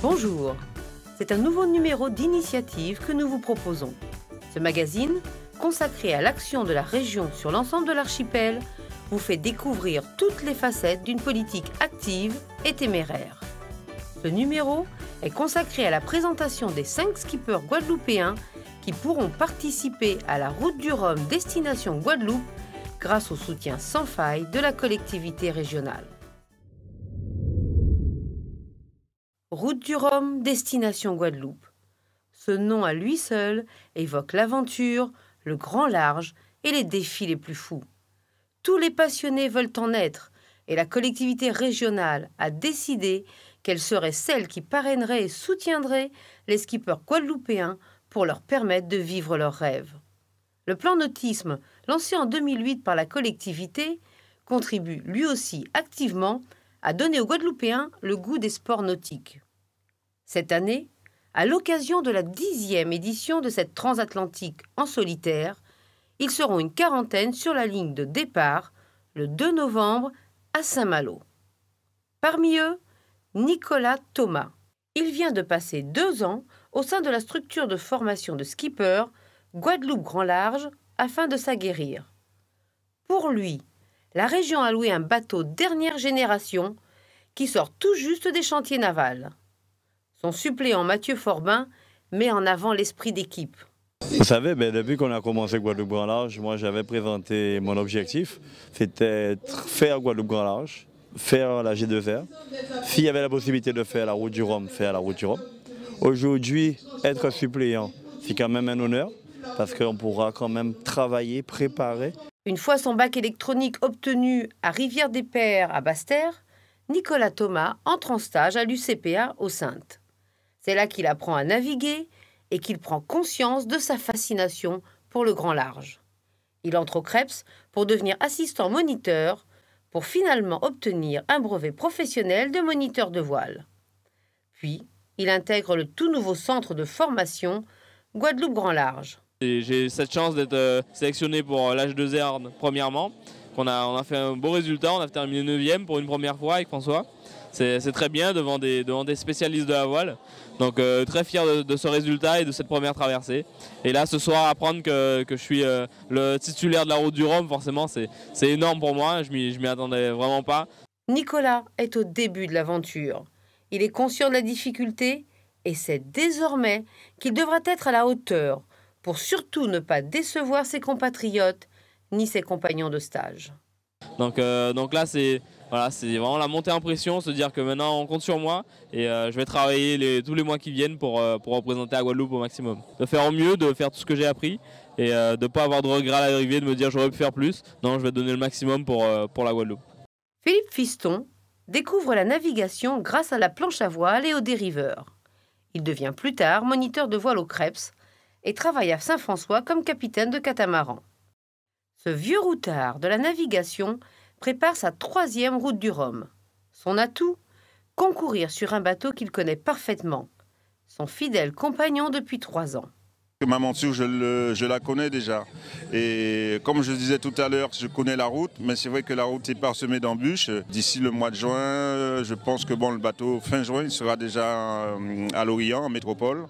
Bonjour, c'est un nouveau numéro d'initiative que nous vous proposons. Ce magazine, consacré à l'action de la région sur l'ensemble de l'archipel, vous fait découvrir toutes les facettes d'une politique active et téméraire. Ce numéro est consacré à la présentation des cinq skippers guadeloupéens qui pourront participer à la route du Rhum destination Guadeloupe grâce au soutien sans faille de la collectivité régionale. Route du Rhum, destination Guadeloupe. Ce nom à lui seul évoque l'aventure, le grand large et les défis les plus fous. Tous les passionnés veulent en être et la collectivité régionale a décidé qu'elle serait celle qui parrainerait et soutiendrait les skippers guadeloupéens pour leur permettre de vivre leurs rêves. Le plan nautisme, lancé en 2008 par la collectivité, contribue lui aussi activement à donner aux Guadeloupéens le goût des sports nautiques. Cette année, à l'occasion de la dixième édition de cette transatlantique en solitaire, ils seront une quarantaine sur la ligne de départ le 2 novembre à Saint-Malo. Parmi eux, Nicolas Thomas. Il vient de passer deux ans au sein de la structure de formation de skipper Guadeloupe Grand Large afin de s'aguerrir. Pour lui, la région a loué un bateau dernière génération qui sort tout juste des chantiers navals. Son suppléant Mathieu Forbin met en avant l'esprit d'équipe. Vous savez, ben, depuis qu'on a commencé Guadeloupe Grand Large, moi j'avais présenté mon objectif, c'était faire Guadeloupe Grand Large, faire la G2R. S'il y avait la possibilité de faire la route du Rhum, faire la route du Rhum. Aujourd'hui, être suppléant, c'est quand même un honneur, parce qu'on pourra quand même travailler, préparer. Une fois son bac électronique obtenu à Rivière des Pères, à basse Nicolas Thomas entre en stage à l'UCPA au Sainte. C'est là qu'il apprend à naviguer et qu'il prend conscience de sa fascination pour le grand large. Il entre au Krebs pour devenir assistant moniteur, pour finalement obtenir un brevet professionnel de moniteur de voile. Puis, il intègre le tout nouveau centre de formation Guadeloupe Grand Large. J'ai cette chance d'être euh, sélectionné pour euh, l'âge de r premièrement, on a, fait un beau résultat, on a terminé 9 pour une première fois avec François. C'est très bien devant des, spécialistes de la voile. Donc euh, très fier de, ce résultat et de cette première traversée. Et là ce soir apprendre que, je suis euh, le titulaire de la route du Rhum, forcément c'est énorme pour moi, je ne m'y attendais vraiment pas. Nicolas est au début de l'aventure. Il est conscient de la difficulté et c'est désormais qu'il devra être à la hauteur pour surtout ne pas décevoir ses compatriotes ni ses compagnons de stage. Donc, euh, donc là, c'est voilà, vraiment la montée en pression, se dire que maintenant on compte sur moi et euh, je vais travailler les, tous les mois qui viennent pour, euh, pour représenter la Guadeloupe au maximum. De faire au mieux, de faire tout ce que j'ai appris et de ne pas avoir de regrets à l'arrivée, de me dire j'aurais pu faire plus. Non, je vais donner le maximum pour, pour la Guadeloupe. Philippe Fiston découvre la navigation grâce à la planche à voile et aux dériveurs. Il devient plus tard moniteur de voile au Krebs et travaille à Saint-François comme capitaine de catamaran vieux routard de la navigation prépare sa troisième route du Rhum. Son atout Concourir sur un bateau qu'il connaît parfaitement, son fidèle compagnon depuis trois ans. Maman je, la connais déjà. Et comme je disais tout à l'heure, je connais la route, mais c'est vrai que la route est parsemée d'embûches. D'ici le mois de juin, je pense que bon, le bateau, fin juin, il sera déjà euh, à Lorient, en métropole.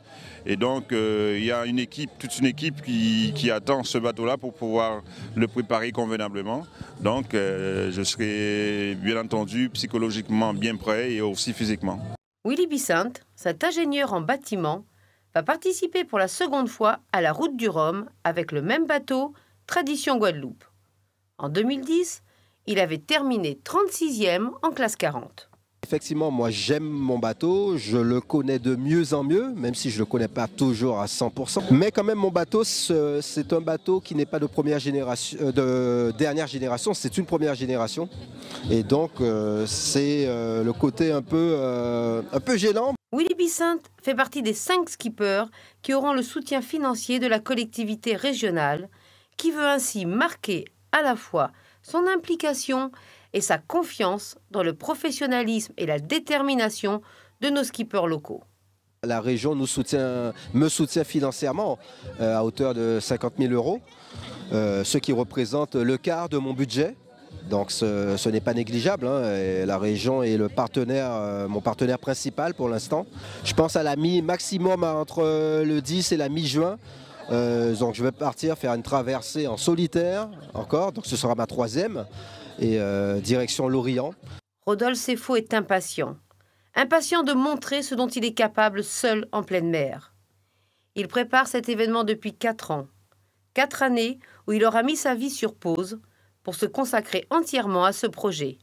Et donc, euh, il y a une équipe, toute une équipe qui, attend ce bateau-là pour pouvoir le préparer convenablement. Donc, euh, je serai bien entendu psychologiquement bien prêt et aussi physiquement. Willy Bissant, cet ingénieur en bâtiment, va participer pour la seconde fois à la Route du Rhum avec le même bateau, Tradition Guadeloupe. En 2010, il avait terminé 36e en classe 40. Effectivement, moi j'aime mon bateau, je le connais de mieux en mieux, même si je ne le connais pas toujours à 100%. Mais quand même, mon bateau, c'est un bateau qui n'est pas de, première génération, euh, de dernière génération, c'est une première génération. Et donc, euh, c'est euh, le côté un peu, un peu gênant. Willy Bissint fait partie des cinq skippers qui auront le soutien financier de la collectivité régionale, qui veut ainsi marquer à la fois son implication et sa confiance dans le professionnalisme et la détermination de nos skippers locaux. La région nous soutient, me soutient financièrement euh, à hauteur de 50 000 euros, euh, ce qui représente le quart de mon budget. Donc ce, n'est pas négligeable. Hein. la région est le partenaire, euh, mon partenaire principal pour l'instant. Je pense à la mi-maximum entre le 10 et la mi-juin. Euh, donc je vais partir faire une traversée en solitaire encore. Donc ce sera ma troisième. Et euh, direction l'Orient. Rodolphe Seffo est impatient. Impatient de montrer ce dont il est capable seul en pleine mer. Il prépare cet événement depuis quatre ans. Quatre années où il aura mis sa vie sur pause pour se consacrer entièrement à ce projet.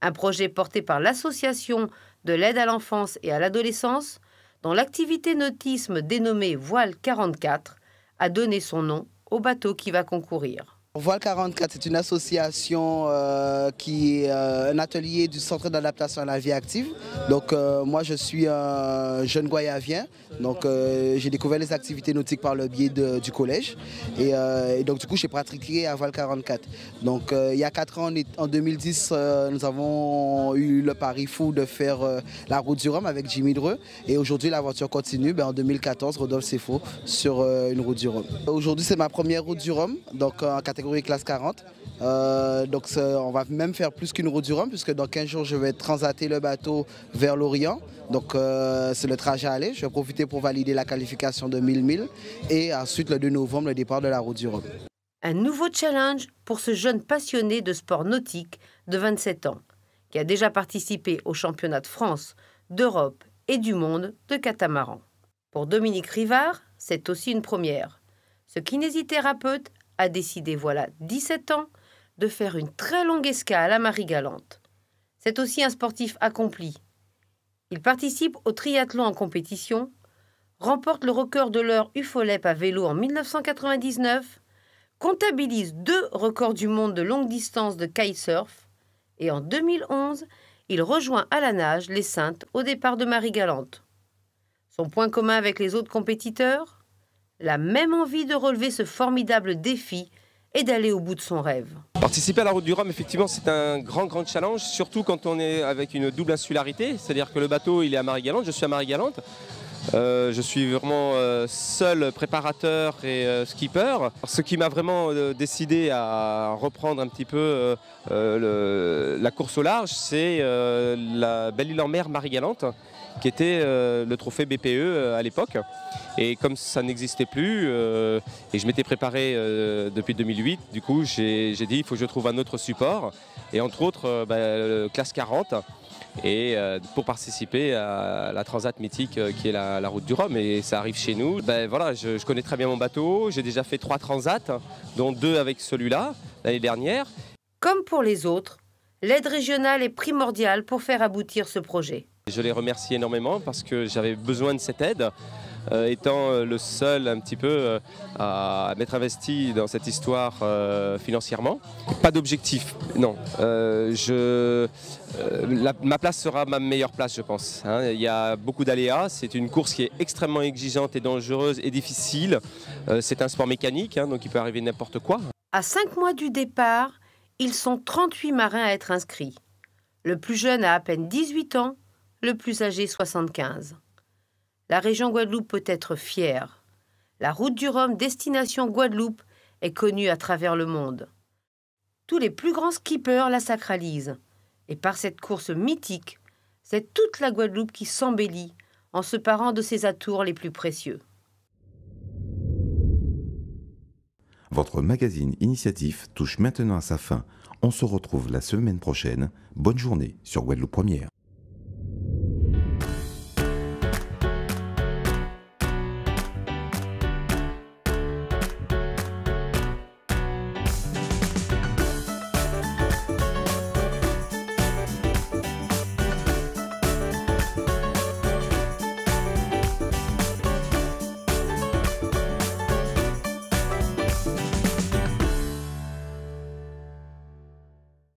Un projet porté par l'association de l'aide à l'enfance et à l'adolescence, dont l'activité nautisme dénommée Voile 44 a donné son nom au bateau qui va concourir. Voile 44, c'est une association euh, qui est euh, un atelier du Centre d'adaptation à la vie active. Donc euh, moi je suis un jeune Guayavien, donc j'ai découvert les activités nautiques par le biais du collège. Et, donc du coup j'ai pratiqué à Voile 44. Donc il y a 4 ans, en 2010, nous avons eu le pari fou de faire la route du Rhum avec Jimmy Dreux. Et aujourd'hui l'aventure continue ben, en 2014, Rodolphe faux sur une route du Rhum. Aujourd'hui c'est ma première route du Rhum, donc en catégorie catégorie classe 40. Euh, donc on va même faire plus qu'une route du Rhum puisque dans 15 jours je vais transater le bateau vers l'Orient. Donc euh, c'est le trajet à aller. Je vais profiter pour valider la qualification de 1000 1000 et ensuite le 2 novembre le départ de la route du Rhum. Un nouveau challenge pour ce jeune passionné de sport nautique de 27 ans qui a déjà participé aux championnats de France, d'Europe et du monde de catamaran. Pour Dominique Rivard, c'est aussi une première. Ce kinésithérapeute a décidé, voilà 17 ans, de faire une très longue escale à Marie-Galante. C'est aussi un sportif accompli. Il participe au triathlon en compétition, remporte le record de l'heure UFOLEP à vélo en 1999, comptabilise deux records du monde de longue distance de kitesurf et en 2011, il rejoint à la nage les Saintes au départ de Marie-Galante. Son point commun avec les autres compétiteurs la même envie de relever ce formidable défi et d'aller au bout de son rêve. Participer à la route du Rhum, effectivement, c'est un grand, grand challenge, surtout quand on est avec une double insularité, c'est-à-dire que le bateau, il est à Marie-Galante, je suis à Marie-Galante. Euh, je suis vraiment euh, seul préparateur et euh, skipper. Ce qui m'a vraiment décidé à reprendre un petit peu la course au large, c'est la belle île en mer Marie-Galante qui était euh, le trophée BPE euh, à l'époque. Et comme ça n'existait plus, euh, et je m'étais préparé depuis 2008, du coup j'ai dit il faut que je trouve un autre support, et entre autres bah, classe 40, et pour participer à la transat mythique qui est la, route du Rhum, et ça arrive chez nous. Ben voilà, je connais très bien mon bateau, j'ai déjà fait trois transats, dont deux avec celui-là l'année dernière. Comme pour les autres, l'aide régionale est primordiale pour faire aboutir ce projet. Je les remercie énormément parce que j'avais besoin de cette aide. Euh, étant euh, le seul un petit peu euh, à m'être investi dans cette histoire financièrement. Pas d'objectif, non. Je, ma place sera ma meilleure place, je pense. Hein. Il y a beaucoup d'aléas. C'est une course qui est extrêmement exigeante et dangereuse et difficile. C'est un sport mécanique, hein, donc il peut arriver n'importe quoi. À cinq mois du départ, ils sont 38 marins à être inscrits. Le plus jeune a à peine 18 ans le plus âgé 75. La région Guadeloupe peut être fière. La route du Rhum destination Guadeloupe est connue à travers le monde. Tous les plus grands skippers la sacralisent. Et par cette course mythique, c'est toute la Guadeloupe qui s'embellit en se parant de ses atours les plus précieux. Votre magazine Initiative touche maintenant à sa fin. On se retrouve la semaine prochaine. Bonne journée sur Guadeloupe Première.